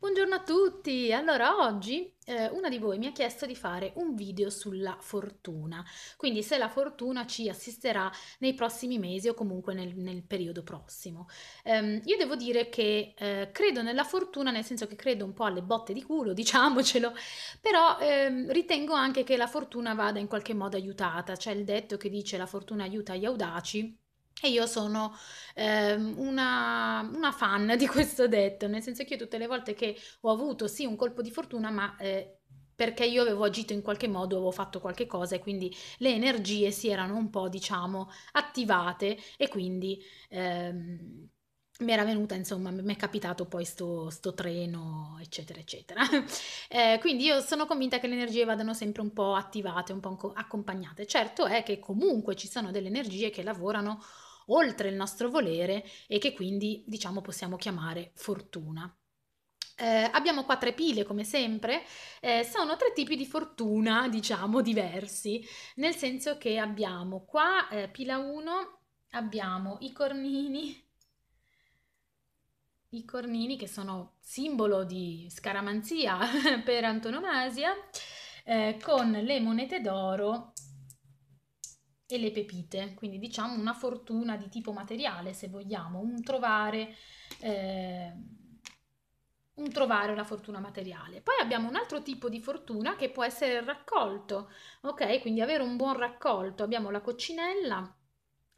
Buongiorno a tutti! Allora, oggi eh, una di voi mi ha chiesto di fare un video sulla fortuna, quindi se la fortuna ci assisterà nei prossimi mesi o comunque nel, nel periodo prossimo. Um, io devo dire che eh, credo nella fortuna, nel senso che credo un po' alle botte di culo, diciamocelo, però ehm, ritengo anche che la fortuna vada in qualche modo aiutata, c'è il detto che dice la fortuna aiuta gli audaci e io sono eh, una, una, fan di questo detto, nel senso che io tutte le volte che ho avuto sì un colpo di fortuna, ma eh, perché io avevo agito in qualche modo, avevo fatto qualche cosa e quindi le energie si erano un po', diciamo, attivate e quindi eh, mi era venuta, insomma, mi è capitato poi sto, sto treno, eccetera, eccetera. Eh, quindi io sono convinta che le energie vadano sempre un po' attivate, un po' accompagnate. Certo è che comunque ci sono delle energie che lavorano oltre il nostro volere e che quindi diciamo possiamo chiamare fortuna. Eh, abbiamo qua tre pile come sempre, eh, sono tre tipi di fortuna diciamo diversi, nel senso che abbiamo qua eh, pila 1 abbiamo i cornini, i cornini che sono simbolo di scaramanzia per antonomasia, eh, con le monete d'oro e le pepite, quindi diciamo una fortuna di tipo materiale se vogliamo, un trovare, eh, un trovare una fortuna materiale. Poi abbiamo un altro tipo di fortuna che può essere il raccolto, ok? Quindi avere un buon raccolto, abbiamo la coccinella,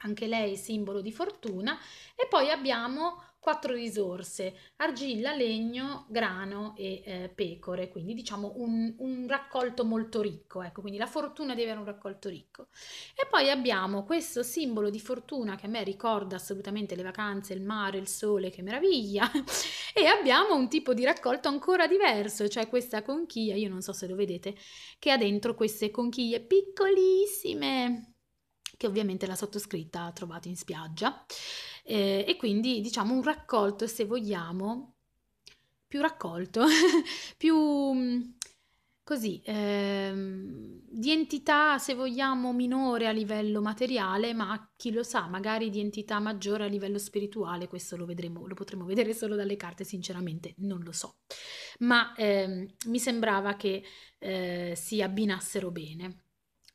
anche lei simbolo di fortuna, e poi abbiamo quattro risorse, argilla, legno, grano e eh, pecore, quindi diciamo un, un, raccolto molto ricco, ecco, quindi la fortuna di avere un raccolto ricco. E poi abbiamo questo simbolo di fortuna che a me ricorda assolutamente le vacanze, il mare, il sole, che meraviglia, e abbiamo un tipo di raccolto ancora diverso, cioè questa conchiglia, io non so se lo vedete, che ha dentro queste conchiglie piccolissime, che ovviamente la sottoscritta ha trovato in spiaggia. Eh, e quindi diciamo un raccolto, se vogliamo, più raccolto, più mm, così, ehm, di entità, se vogliamo, minore a livello materiale, ma chi lo sa, magari di entità maggiore a livello spirituale, questo lo vedremo, lo potremo vedere solo dalle carte, sinceramente non lo so. Ma ehm, mi sembrava che eh, si abbinassero bene.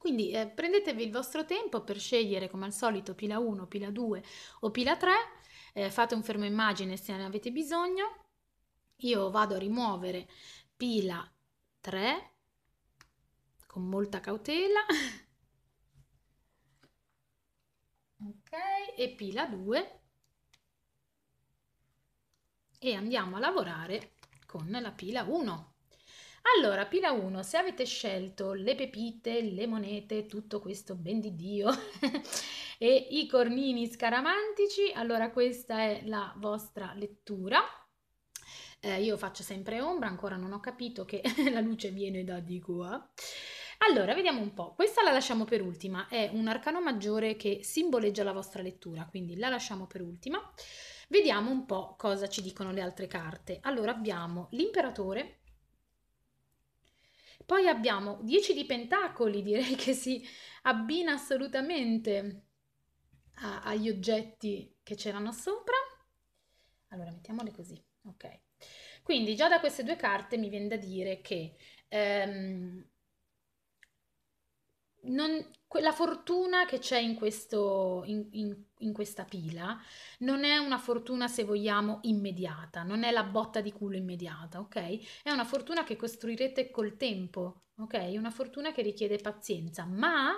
Quindi eh, prendetevi il vostro tempo per scegliere come al solito pila 1, pila 2 o pila 3, eh, fate un fermo immagine se ne avete bisogno. Io vado a rimuovere pila 3 con molta cautela. ok, e pila 2 e andiamo a lavorare con la pila 1. Allora, pila 1, se avete scelto le pepite, le monete, tutto questo ben di Dio e i cornini scaramantici, allora questa è la vostra lettura. Eh, io faccio sempre ombra, ancora non ho capito che la luce viene da di qua. Allora, vediamo un po'. Questa la lasciamo per ultima, è un arcano maggiore che simboleggia la vostra lettura, quindi la lasciamo per ultima. Vediamo un po' cosa ci dicono le altre carte. Allora, abbiamo l'imperatore, poi abbiamo 10 di pentacoli, direi che si abbina assolutamente a, agli oggetti che c'erano sopra. Allora, mettiamole così, ok. Quindi già da queste due carte mi viene da dire che ehm, non, la fortuna che c'è in, questo, in, in, in, questa pila non è una fortuna, se vogliamo, immediata, non è la botta di culo immediata, ok? È una fortuna che costruirete col tempo, ok? Una fortuna che richiede pazienza, ma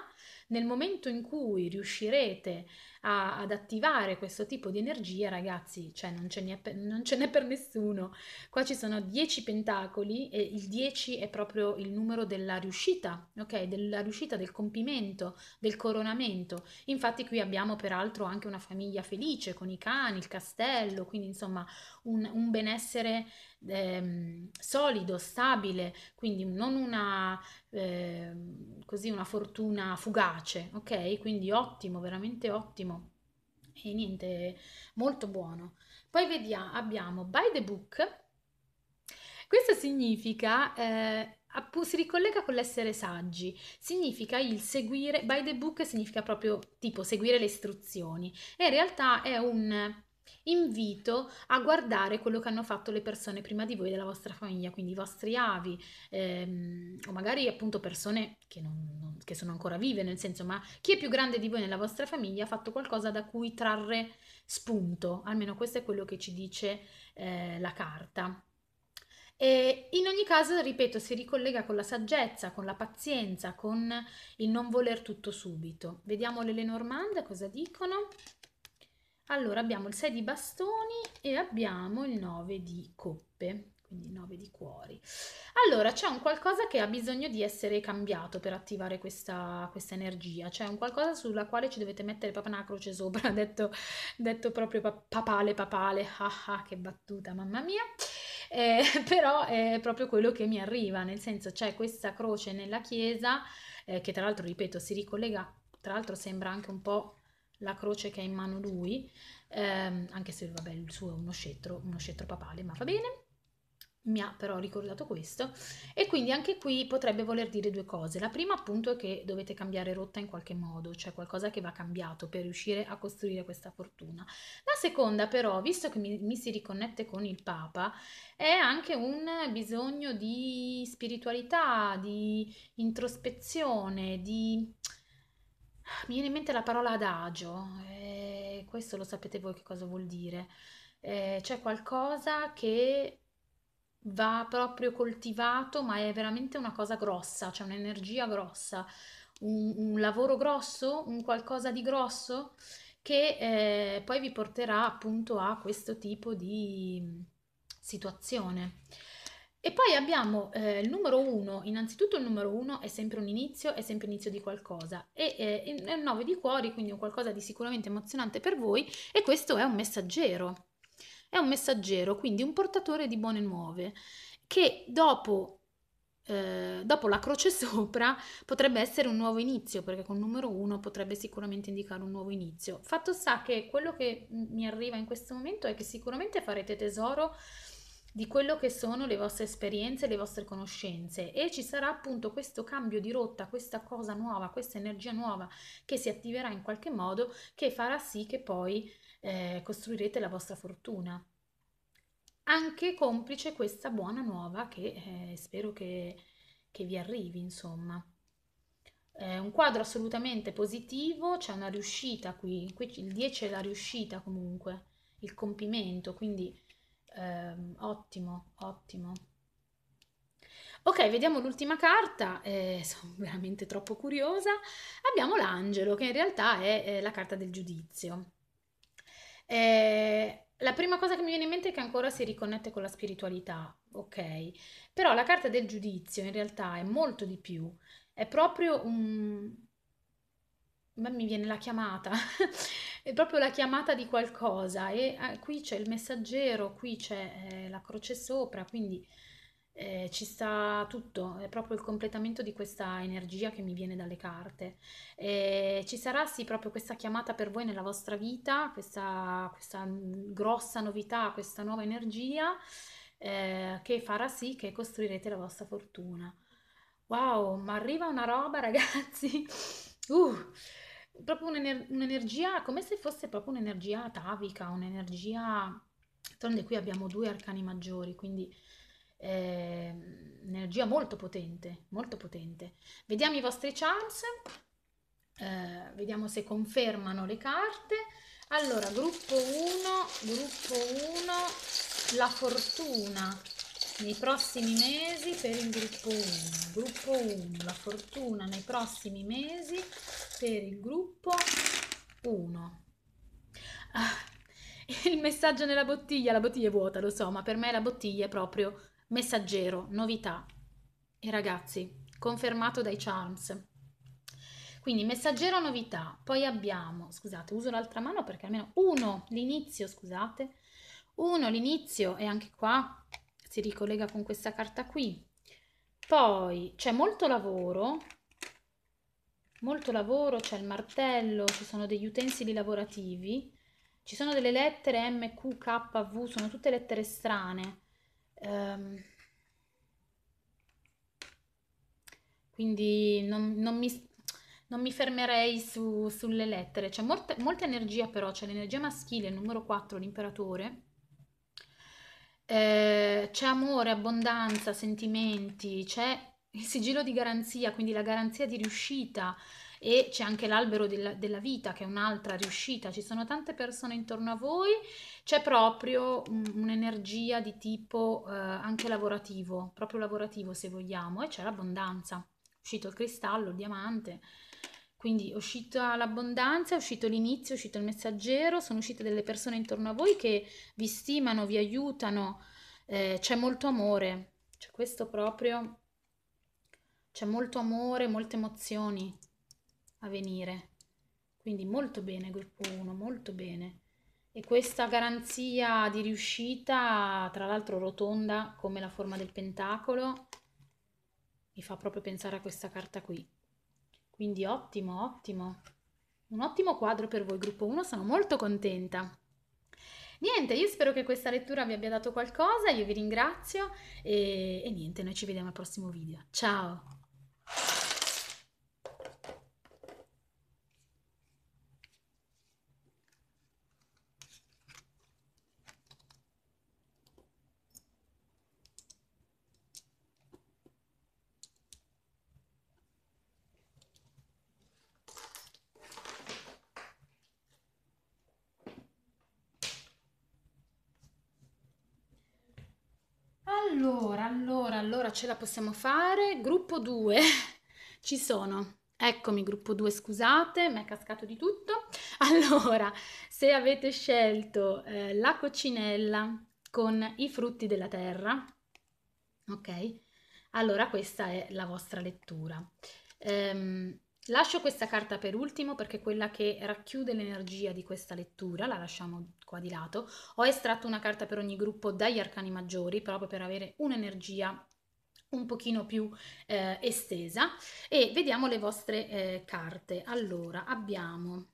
nel momento in cui riuscirete a, ad attivare questo tipo di energia, ragazzi, cioè non ce, n'è per, non ce n'è per nessuno. Qua ci sono 10 pentacoli e il 10 è proprio il numero della riuscita, ok? Della riuscita, del compimento, del coronamento. Infatti qui abbiamo peraltro anche una famiglia felice con i cani, il castello, quindi insomma un, un benessere Ehm, solido, stabile, quindi non una, ehm, così una fortuna fugace, ok? Quindi ottimo, veramente ottimo, e niente, molto buono. Poi vediamo, abbiamo By the Book. Questo significa, eh, si ricollega con l'essere saggi, significa il seguire, by the book significa proprio tipo seguire le istruzioni e in realtà è un invito a guardare quello che hanno fatto le persone prima di voi della vostra famiglia, quindi i vostri avi ehm, o magari appunto persone che, non, non, che, sono ancora vive, nel senso ma chi è più grande di voi nella vostra famiglia ha fatto qualcosa da cui trarre spunto, almeno questo è quello che ci dice eh, la carta. E in ogni caso, ripeto, si ricollega con la saggezza, con la pazienza, con il non voler tutto subito. Vediamo le Lenormand cosa dicono. Allora abbiamo il 6 di bastoni e abbiamo il 9 di coppe, quindi 9 di cuori. Allora c'è un qualcosa che ha bisogno di essere cambiato per attivare questa, questa energia, c'è un qualcosa sulla quale ci dovete mettere proprio una croce sopra, detto, detto proprio papale papale, ah ah, che battuta, mamma mia. Eh, però è proprio quello che mi arriva, nel senso c'è questa croce nella chiesa eh, che tra l'altro, ripeto, si ricollega, tra l'altro sembra anche un po' la croce che ha in mano lui, ehm, anche se vabbè, il suo è uno scettro, uno scettro papale, ma va bene mi ha però ricordato questo e quindi anche qui potrebbe voler dire due cose. La prima appunto è che dovete cambiare rotta in qualche modo, cioè qualcosa che va cambiato per riuscire a costruire questa fortuna. La seconda però, visto che mi, mi si riconnette con il Papa, è anche un bisogno di spiritualità, di introspezione, di mi viene in mente la parola adagio, eh, questo lo sapete voi che cosa vuol dire, eh, c'è qualcosa che va proprio coltivato, ma è veramente una cosa grossa, c'è cioè un'energia grossa, un, un, lavoro grosso, un qualcosa di grosso che eh, poi vi porterà appunto a questo tipo di mm, situazione. E poi abbiamo eh, il numero 1, innanzitutto il numero 1 è sempre un inizio, è sempre inizio di qualcosa, e eh, è un 9 di cuori, quindi un qualcosa di sicuramente emozionante per voi, e questo è un messaggero, è un messaggero, quindi un portatore di buone nuove, che dopo, eh, dopo la croce sopra potrebbe essere un nuovo inizio, perché con il numero 1 potrebbe sicuramente indicare un nuovo inizio. Fatto sta che quello che mi arriva in questo momento è che sicuramente farete tesoro di di quello che sono le vostre esperienze, le vostre conoscenze e ci sarà appunto questo cambio di rotta, questa cosa nuova, questa energia nuova che si attiverà in qualche modo che farà sì che poi eh, costruirete la vostra fortuna. Anche complice questa buona nuova che eh, spero che, che vi arrivi, insomma. È un quadro assolutamente positivo, c'è una riuscita qui, qui il 10 è la riuscita comunque, il compimento, quindi ehm, ottimo, ottimo. Ok, vediamo l'ultima carta, eh, sono veramente troppo curiosa. Abbiamo l'angelo, che in realtà è eh, la carta del giudizio. Eh, la prima cosa che mi viene in mente è che ancora si riconnette con la spiritualità, ok? Però la carta del giudizio in realtà è molto di più, è proprio un, ma mi viene la chiamata, è proprio la chiamata di qualcosa e ah, qui c'è il messaggero, qui c'è eh, la croce sopra, quindi eh, ci sta tutto, è proprio il completamento di questa energia che mi viene dalle carte. Eh, ci sarà sì proprio questa chiamata per voi nella vostra vita, questa, questa grossa novità, questa nuova energia eh, che farà sì che costruirete la vostra fortuna. Wow, ma arriva una roba ragazzi! Uh, proprio un'ener- un'energia, come se fosse proprio un'energia atavica, un'energia... D'altronde qui abbiamo due arcani maggiori, quindi eh, energia molto potente, molto potente. Vediamo i vostri charms, eh, vediamo se confermano le carte. Allora, gruppo 1, gruppo 1, la fortuna nei prossimi mesi per il gruppo 1. Gruppo 1, la fortuna nei prossimi mesi per il gruppo 1. Ah, il messaggio nella bottiglia, la bottiglia è vuota, lo so, ma per me la bottiglia è proprio messaggero, novità. E ragazzi, confermato dai charms. Quindi messaggero novità, poi abbiamo, scusate, uso l'altra mano perché almeno uno, l'inizio, scusate, uno, l'inizio e anche qua si ricollega con questa carta qui. Poi c'è molto lavoro, molto lavoro, c'è il martello, ci sono degli utensili lavorativi, ci sono delle lettere M, Q, K, V, sono tutte lettere strane. Um, quindi non, non, mi, non, mi, fermerei su, sulle lettere. C'è molta, molta energia però, c'è l'energia maschile, il numero 4, l'imperatore, eh, c'è amore, abbondanza, sentimenti, c'è il sigillo di garanzia, quindi la garanzia di riuscita e c'è anche l'albero della, della, vita che è un'altra riuscita, ci sono tante persone intorno a voi, c'è proprio un'energia di tipo eh, anche lavorativo, proprio lavorativo se vogliamo, e c'è l'abbondanza, uscito il cristallo, il diamante, quindi è uscita l'abbondanza, è uscito l'inizio, è uscito il messaggero, sono uscite delle persone intorno a voi che vi stimano, vi aiutano, eh, c'è molto amore, c'è questo proprio, c'è molto amore, molte emozioni a venire. Quindi molto bene gruppo 1, molto bene. E questa garanzia di riuscita, tra l'altro rotonda come la forma del pentacolo, mi fa proprio pensare a questa carta qui. Quindi ottimo, ottimo. Un ottimo quadro per voi gruppo 1, sono molto contenta. Niente, io spero che questa lettura vi abbia dato qualcosa, io vi ringrazio e, e niente, noi ci vediamo al prossimo video. Ciao! ce la possiamo fare. Gruppo 2, ci sono. Eccomi, gruppo 2, scusate, mi è cascato di tutto. Allora, se avete scelto eh, la coccinella con i frutti della terra, ok? Allora questa è la vostra lettura. Ehm, lascio questa carta per ultimo perché è quella che racchiude l'energia di questa lettura, la lasciamo qua di lato. Ho estratto una carta per ogni gruppo dagli arcani maggiori proprio per avere un'energia un pochino più eh, estesa e vediamo le vostre eh, carte. Allora, abbiamo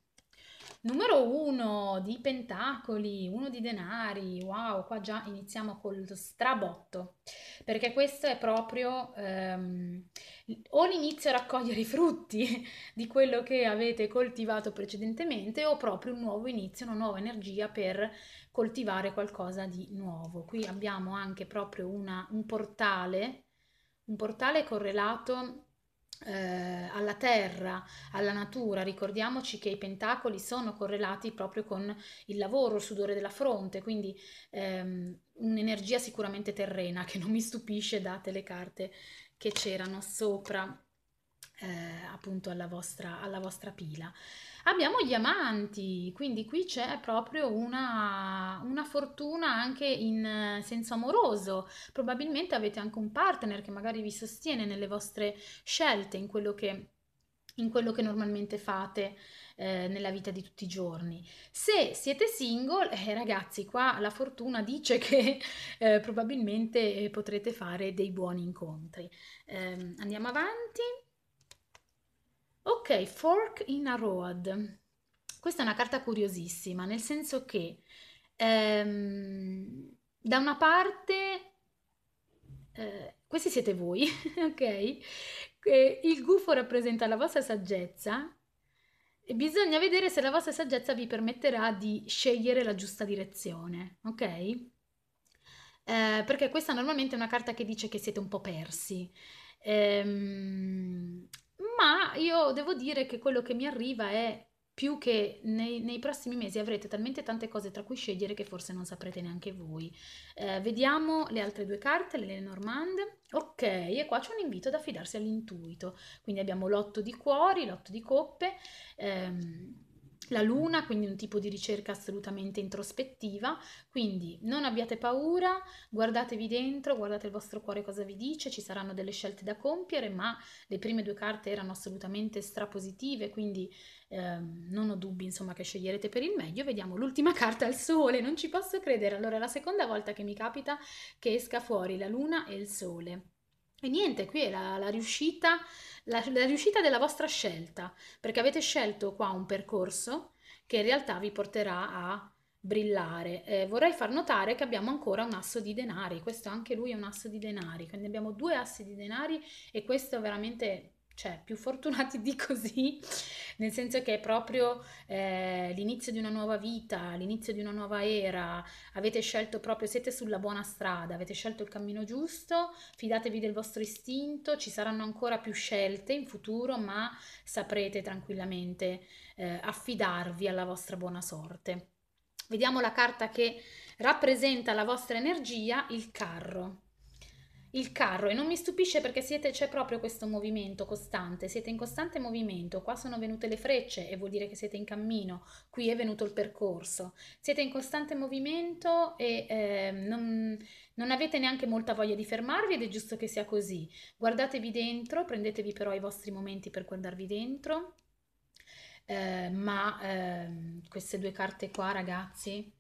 numero 1 di pentacoli, uno di denari, wow, qua già iniziamo col strabotto, perché questo è proprio ehm, o l'inizio a raccogliere i frutti di quello che avete coltivato precedentemente o proprio un nuovo inizio, una nuova energia per coltivare qualcosa di nuovo. Qui abbiamo anche proprio una, un portale un portale correlato eh, alla terra, alla natura, ricordiamoci che i pentacoli sono correlati proprio con il lavoro, il sudore della fronte, quindi ehm, un'energia sicuramente terrena che non mi stupisce date le carte che c'erano sopra eh, appunto alla vostra, alla vostra pila. Abbiamo gli amanti, quindi qui c'è proprio una, una, fortuna anche in eh, senso amoroso. Probabilmente avete anche un partner che magari vi sostiene nelle vostre scelte, in quello che, in quello che normalmente fate eh, nella vita di tutti i giorni. Se siete single, eh, ragazzi, qua la fortuna dice che eh, probabilmente eh, potrete fare dei buoni incontri. Ehm, andiamo avanti. Ok, Fork in a Road. Questa è una carta curiosissima, nel senso che ehm, da una parte eh, questi siete voi, ok? il gufo rappresenta la vostra saggezza e bisogna vedere se la vostra saggezza vi permetterà di scegliere la giusta direzione, ok? Eh, perché questa normalmente è una carta che dice che siete un po' persi. Ehm, ma io devo dire che quello che mi arriva è più che nei, nei, prossimi mesi avrete talmente tante cose tra cui scegliere che forse non saprete neanche voi. Eh, vediamo le altre due carte, le Lenormand. Ok, e qua c'è un invito ad affidarsi all'intuito. Quindi abbiamo l'otto di cuori, l'otto di coppe. Ehm, la luna, quindi un tipo di ricerca assolutamente introspettiva, quindi non abbiate paura, guardatevi dentro, guardate il vostro cuore cosa vi dice, ci saranno delle scelte da compiere, ma le prime due carte erano assolutamente strapositive, quindi eh, non ho dubbi insomma che sceglierete per il meglio. Vediamo l'ultima carta al sole, non ci posso credere, allora è la seconda volta che mi capita che esca fuori la luna e il sole. E niente, qui è la, la riuscita, la, la riuscita della vostra scelta, perché avete scelto qua un percorso che in realtà vi porterà a brillare. Eh, vorrei far notare che abbiamo ancora un asso di denari, questo anche lui è un asso di denari, quindi abbiamo due assi di denari e questo veramente cioè più fortunati di così, nel senso che è proprio eh, l'inizio di una nuova vita, l'inizio di una nuova era, avete scelto proprio, siete sulla buona strada, avete scelto il cammino giusto, fidatevi del vostro istinto, ci saranno ancora più scelte in futuro, ma saprete tranquillamente eh, affidarvi alla vostra buona sorte. Vediamo la carta che rappresenta la vostra energia, il carro il carro e non mi stupisce perché siete, c'è proprio questo movimento costante, siete in costante movimento, qua sono venute le frecce e vuol dire che siete in cammino, qui è venuto il percorso, siete in costante movimento e eh, non, non avete neanche molta voglia di fermarvi ed è giusto che sia così, guardatevi dentro, prendetevi però i vostri momenti per guardarvi dentro, eh, ma eh, queste due carte qua ragazzi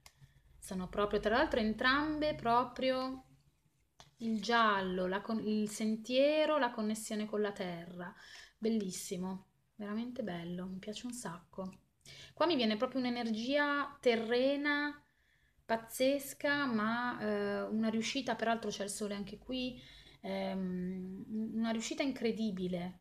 sono proprio, tra l'altro entrambe proprio il giallo, il sentiero, la connessione con la terra. Bellissimo, veramente bello, mi piace un sacco. Qua mi viene proprio un'energia terrena pazzesca, ma eh, una riuscita, peraltro c'è il sole anche qui, ehm, una riuscita incredibile.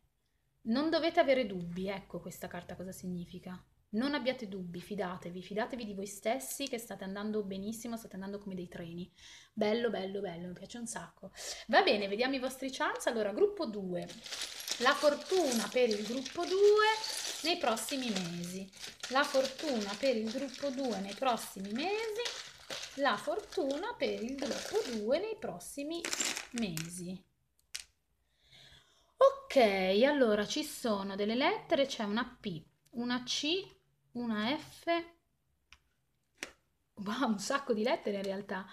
Non dovete avere dubbi, ecco questa carta cosa significa. Non abbiate dubbi, fidatevi, fidatevi di voi stessi che state andando benissimo, state andando come dei treni. Bello, bello, bello, mi piace un sacco. Va bene, vediamo i vostri chance. Allora, gruppo 2. La fortuna per il gruppo 2 nei prossimi mesi. La fortuna per il gruppo 2 nei prossimi mesi. La fortuna per il gruppo 2 nei prossimi mesi. Ok, allora ci sono delle lettere, c'è una P, una C una F, wow, un sacco di lettere in realtà,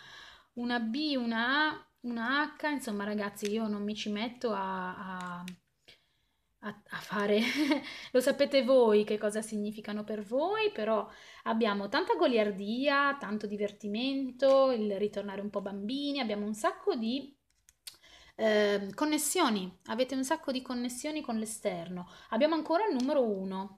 una B, una A, una H, insomma ragazzi io non mi ci metto a, a, a, fare, lo sapete voi che cosa significano per voi, però abbiamo tanta goliardia, tanto divertimento, il ritornare un po' bambini, abbiamo un sacco di ehm, connessioni, avete un sacco di connessioni con l'esterno, abbiamo ancora il numero 1,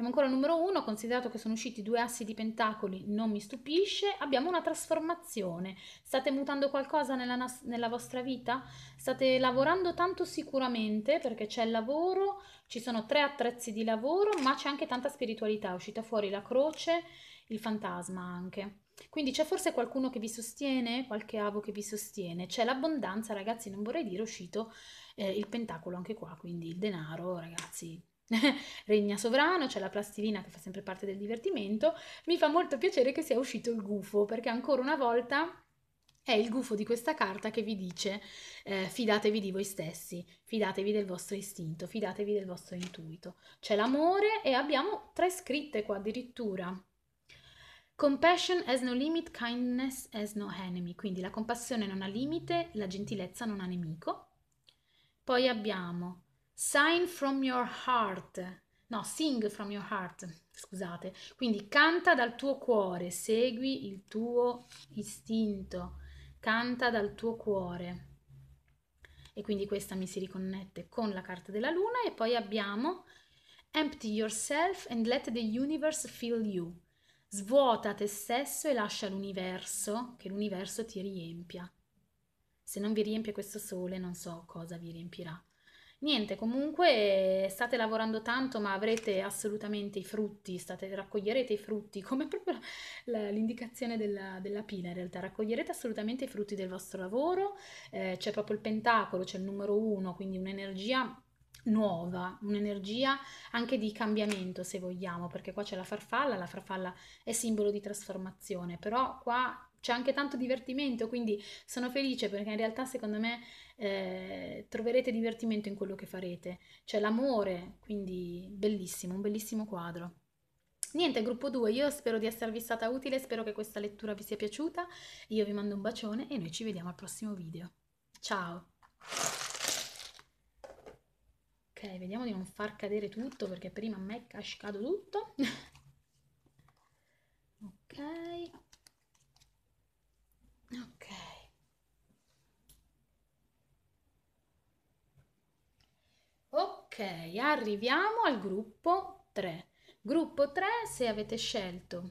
Abbiamo ancora il numero 1, considerato che sono usciti due assi di pentacoli, non mi stupisce. Abbiamo una trasformazione. State mutando qualcosa nella, nella vostra vita? State lavorando tanto sicuramente perché c'è il lavoro, ci sono tre attrezzi di lavoro, ma c'è anche tanta spiritualità. È uscita fuori la croce, il fantasma anche. Quindi c'è forse qualcuno che vi sostiene, qualche avo che vi sostiene, c'è l'abbondanza, ragazzi, non vorrei dire è uscito eh, il pentacolo anche qua, quindi il denaro, ragazzi, regna sovrano, c'è la plastilina che fa sempre parte del divertimento. Mi fa molto piacere che sia uscito il gufo, perché ancora una volta è il gufo di questa carta che vi dice eh, fidatevi di voi stessi, fidatevi del vostro istinto, fidatevi del vostro intuito. C'è l'amore e abbiamo tre scritte qua addirittura. Compassion has no limit, kindness has no enemy, quindi la compassione non ha limite, la gentilezza non ha nemico. Poi abbiamo Sign from your heart. No, sing from your heart, scusate. Quindi canta dal tuo cuore, segui il tuo istinto, canta dal tuo cuore. E quindi questa mi si riconnette con la carta della luna e poi abbiamo Empty yourself and let the universe fill you. Svuota te stesso e lascia l'universo, che l'universo ti riempia. Se non vi riempie questo sole, non so cosa vi riempirà. Niente, comunque eh, state lavorando tanto, ma avrete assolutamente i frutti, state, raccoglierete i frutti, come proprio l'indicazione della, della, pila in realtà, raccoglierete assolutamente i frutti del vostro lavoro, eh, c'è proprio il pentacolo, c'è il numero uno, quindi un'energia nuova, un'energia anche di cambiamento se vogliamo, perché qua c'è la farfalla, la farfalla è simbolo di trasformazione, però qua c'è anche tanto divertimento, quindi sono felice perché in realtà secondo me eh, troverete divertimento in quello che farete. C'è l'amore, quindi bellissimo, un bellissimo quadro. Niente, gruppo 2, io spero di esservi stata utile, spero che questa lettura vi sia piaciuta, io vi mando un bacione e noi ci vediamo al prossimo video. Ciao! Ok, vediamo di non far cadere tutto perché prima a me è cascato tutto. ok. arriviamo al gruppo 3. Gruppo 3, se avete scelto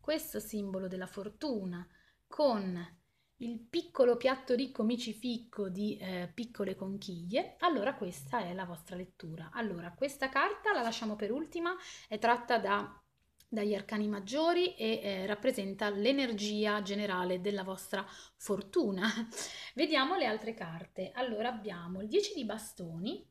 questo simbolo della fortuna con il piccolo piatto ricco micificco di eh, piccole conchiglie, allora questa è la vostra lettura. Allora, questa carta la lasciamo per ultima, è tratta da, dagli arcani maggiori e eh, rappresenta l'energia generale della vostra fortuna. Vediamo le altre carte. Allora abbiamo il 10 di bastoni,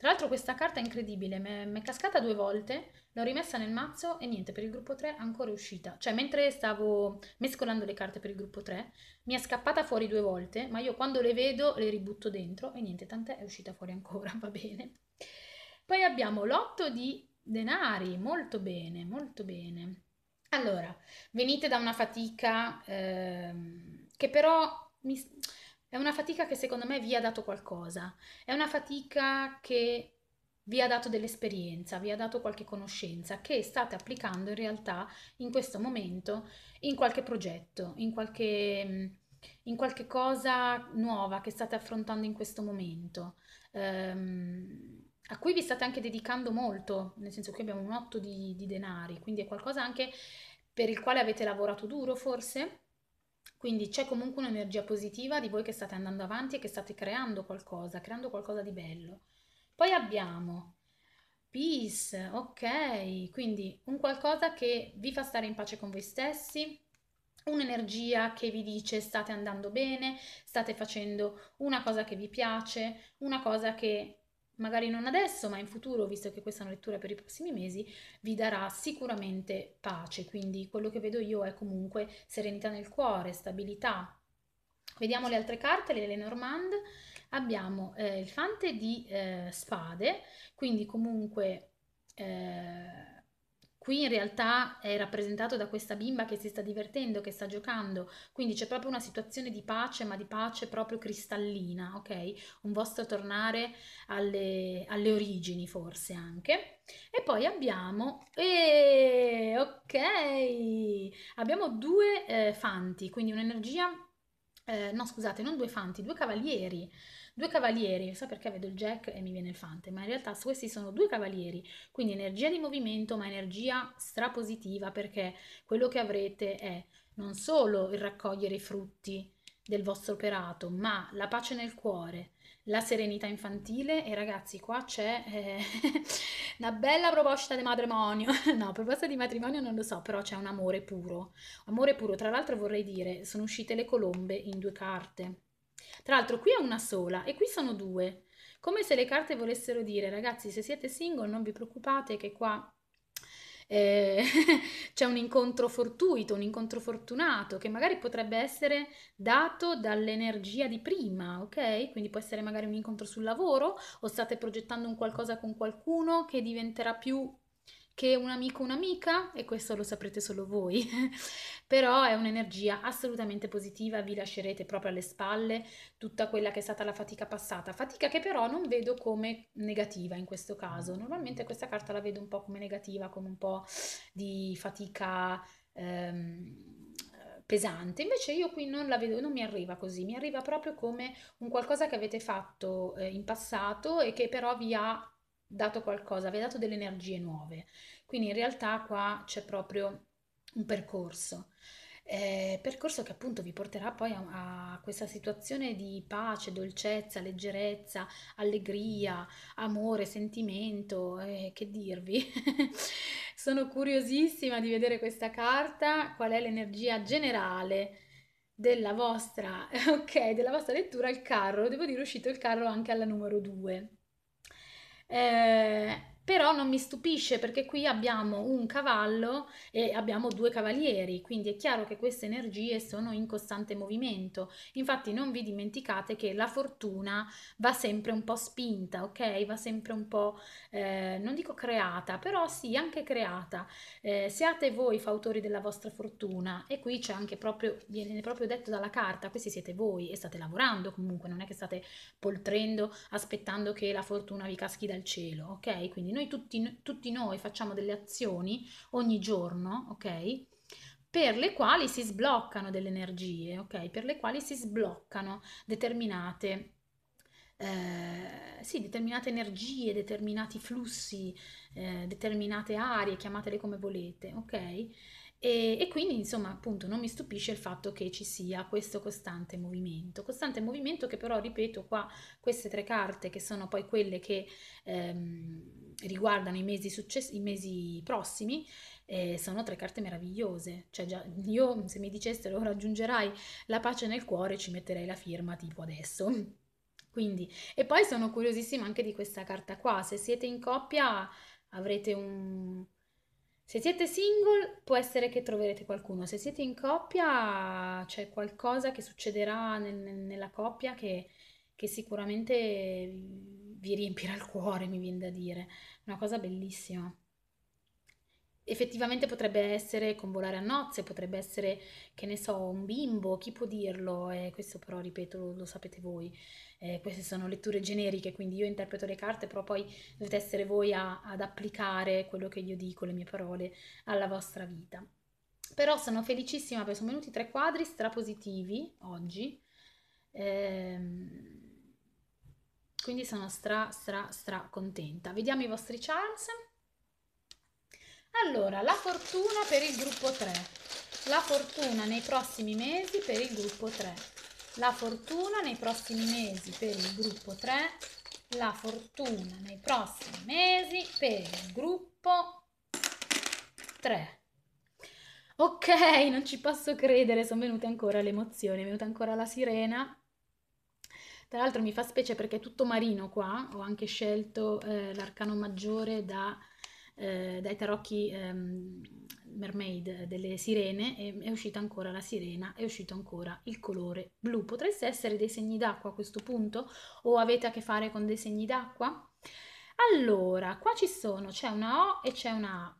tra l'altro questa carta è incredibile, mi è cascata due volte, l'ho rimessa nel mazzo e niente, per il gruppo 3 è ancora uscita. Cioè mentre stavo mescolando le carte per il gruppo 3, mi è scappata fuori due volte, ma io quando le vedo le ributto dentro e niente, tant'è è uscita fuori ancora, va bene. Poi abbiamo l'otto di denari, molto bene, molto bene. Allora, venite da una fatica ehm, che però mi è una fatica che secondo me vi ha dato qualcosa, è una fatica che vi ha dato dell'esperienza, vi ha dato qualche conoscenza che state applicando in realtà in questo momento in qualche progetto, in qualche, mm, in qualche cosa nuova che state affrontando in questo momento. Um, a cui vi state anche dedicando molto, nel senso che abbiamo un otto di, di denari, quindi è qualcosa anche per il quale avete lavorato duro forse, quindi c'è comunque un'energia positiva di voi che state andando avanti e che state creando qualcosa, creando qualcosa di bello. Poi abbiamo peace, ok, quindi un qualcosa che vi fa stare in pace con voi stessi, un'energia che vi dice state andando bene, state facendo una cosa che vi piace, una cosa che magari non adesso, ma in futuro, visto che questa è una lettura per i prossimi mesi, vi darà sicuramente pace. Quindi quello che vedo io è comunque serenità nel cuore, stabilità. Vediamo le altre carte, le Lenormand. Abbiamo eh, il Fante di eh, Spade, quindi comunque... Eh, Qui in realtà è rappresentato da questa bimba che si sta divertendo, che sta giocando, quindi c'è proprio una situazione di pace, ma di pace proprio cristallina, ok? Un vostro tornare alle, alle origini forse anche. E poi abbiamo, eh, ok, abbiamo due eh, fanti, quindi un'energia, eh, no scusate, non due fanti, due cavalieri due cavalieri, so perché vedo il jack e mi viene il fante, ma in realtà questi sono due cavalieri, quindi energia di movimento ma energia strapositiva perché quello che avrete è non solo il raccogliere i frutti del vostro operato, ma la pace nel cuore, la serenità infantile e ragazzi qua c'è eh, una bella proposta di matrimonio no proposta di matrimonio non lo so però c'è un amore puro amore puro tra l'altro vorrei dire sono uscite le colombe in due carte tra l'altro qui è una sola e qui sono due. Come se le carte volessero dire, ragazzi, se siete single non vi preoccupate che qua eh, c'è un incontro fortuito, un incontro fortunato che magari potrebbe essere dato dall'energia di prima, ok? Quindi può essere magari un incontro sul lavoro o state progettando un qualcosa con qualcuno che diventerà più che un amico un'amica, e questo lo saprete solo voi, però è un'energia assolutamente positiva, vi lascerete proprio alle spalle tutta quella che è stata la fatica passata, fatica che però non vedo come negativa in questo caso, normalmente questa carta la vedo un po' come negativa, come un po' di fatica... Ehm, pesante. Invece io qui non la vedo, non mi arriva così, mi arriva proprio come un qualcosa che avete fatto eh, in passato e che però vi ha dato qualcosa, vi ha dato delle energie nuove. Quindi in realtà qua c'è proprio un percorso. Eh, percorso che appunto vi porterà poi a, a, questa situazione di pace, dolcezza, leggerezza, allegria, amore, sentimento, eh, che dirvi. Sono curiosissima di vedere questa carta, qual è l'energia generale della vostra, ok, della vostra lettura il carro, devo dire è uscito il carro anche alla numero 2. えー però non mi stupisce perché qui abbiamo un cavallo e abbiamo due cavalieri, quindi è chiaro che queste energie sono in costante movimento. Infatti non vi dimenticate che la fortuna va sempre un po' spinta, ok? Va sempre un po', eh, non dico creata, però sì, anche creata. Eh, siate voi fautori della vostra fortuna e qui c'è anche proprio, viene proprio detto dalla carta, questi siete voi e state lavorando comunque, non è che state poltrendo aspettando che la fortuna vi caschi dal cielo, ok? Quindi noi noi tutti, tutti noi facciamo delle azioni ogni giorno, ok? per le quali si sbloccano delle energie, ok? Per le quali si sbloccano determinate, eh, sì, determinate energie, determinati flussi, eh, determinate aree, chiamatele come volete, ok? E, e, quindi, insomma, appunto, non mi stupisce il fatto che ci sia questo costante movimento. Costante movimento che però, ripeto, qua queste tre carte, che sono poi quelle che ehm, riguardano i mesi, success- i mesi prossimi, eh, sono tre carte meravigliose. Cioè, già, io se mi dicessero oh, raggiungerai la pace nel cuore, ci metterei la firma tipo adesso. Quindi, e poi sono curiosissima anche di questa carta qua. Se siete in coppia avrete un se siete single può essere che troverete qualcuno, se siete in coppia c'è qualcosa che succederà nel, nella coppia che, che sicuramente vi riempirà il cuore, mi viene da dire. Una cosa bellissima effettivamente potrebbe essere convolare a nozze, potrebbe essere, che ne so, un bimbo, chi può dirlo? Eh, questo però, ripeto, lo, lo sapete voi. Eh, queste sono letture generiche, quindi io interpreto le carte, però poi dovete essere voi a, ad applicare quello che io dico, le mie parole, alla vostra vita. Però sono felicissima perché sono venuti tre quadri strapositivi oggi. Ehm, quindi sono stra stra stra contenta. Vediamo i vostri charms. Allora, la fortuna per il gruppo 3. La fortuna nei prossimi mesi per il gruppo 3. La fortuna nei prossimi mesi per il gruppo 3. La fortuna nei prossimi mesi per il gruppo 3. Ok, non ci posso credere, sono venute ancora le emozioni, è venuta ancora la sirena. Tra l'altro mi fa specie perché è tutto marino qua, ho anche scelto eh, l'arcano maggiore da eh, dai tarocchi ehm, mermaid delle sirene e, è uscita ancora la sirena, è uscito ancora il colore blu. Potreste essere dei segni d'acqua a questo punto o avete a che fare con dei segni d'acqua? Allora, qua ci sono, c'è una O e c'è una A.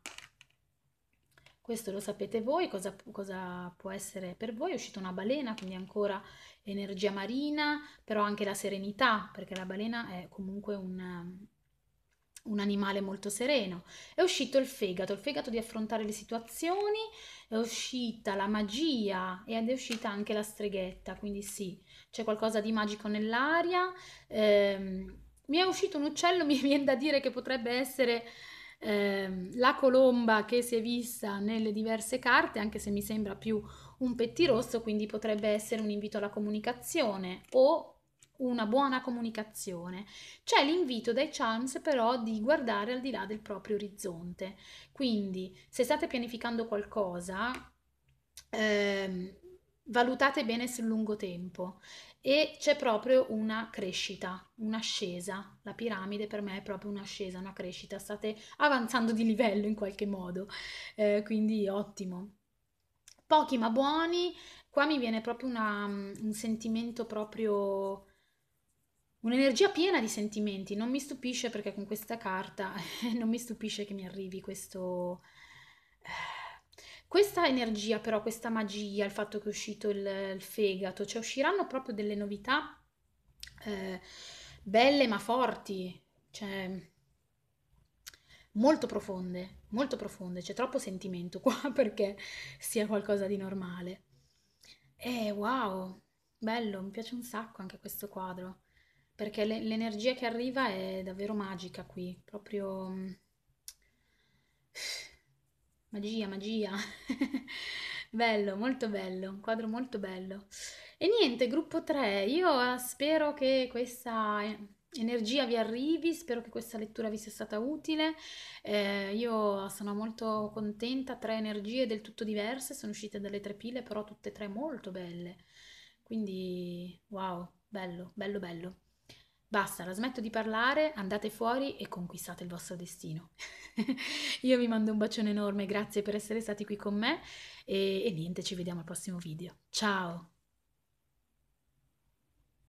Questo lo sapete voi, cosa, cosa, può essere per voi? È uscita una balena, quindi ancora energia marina, però anche la serenità, perché la balena è comunque un, un animale molto sereno. È uscito il fegato, il fegato di affrontare le situazioni, è uscita la magia ed è uscita anche la streghetta, quindi sì, c'è qualcosa di magico nell'aria. Eh, mi è uscito un uccello, mi viene da dire che potrebbe essere eh, la colomba che si è vista nelle diverse carte, anche se mi sembra più un pettirosso, quindi potrebbe essere un invito alla comunicazione o una buona comunicazione. C'è l'invito dai charms però di guardare al di là del proprio orizzonte. Quindi se state pianificando qualcosa, ehm, valutate bene sul lungo tempo e c'è proprio una crescita, un'ascesa. La piramide per me è proprio un'ascesa, una crescita. State avanzando di livello in qualche modo, eh, quindi ottimo. Pochi ma buoni, qua mi viene proprio una, mm, un sentimento proprio Un'energia piena di sentimenti, non mi stupisce perché con questa carta non mi stupisce che mi arrivi questo... Eh, questa energia però, questa magia, il fatto che è uscito il, il fegato, cioè usciranno proprio delle novità eh, belle ma forti, cioè molto profonde, molto profonde, c'è troppo sentimento qua perché sia qualcosa di normale. E eh, wow, bello, mi piace un sacco anche questo quadro perché l'energia che arriva è davvero magica qui, proprio mm, magia, magia. bello, molto bello, un quadro molto bello. E niente, gruppo 3, io ah, spero che questa energia vi arrivi, spero che questa lettura vi sia stata utile. Eh, io sono molto contenta, tre energie del tutto diverse, sono uscite dalle tre pile, però tutte e tre molto belle. Quindi, wow, bello, bello, bello. Basta, la smetto di parlare, andate fuori e conquistate il vostro destino. Io vi mando un bacione enorme, grazie per essere stati qui con me e, e niente, ci vediamo al prossimo video. Ciao!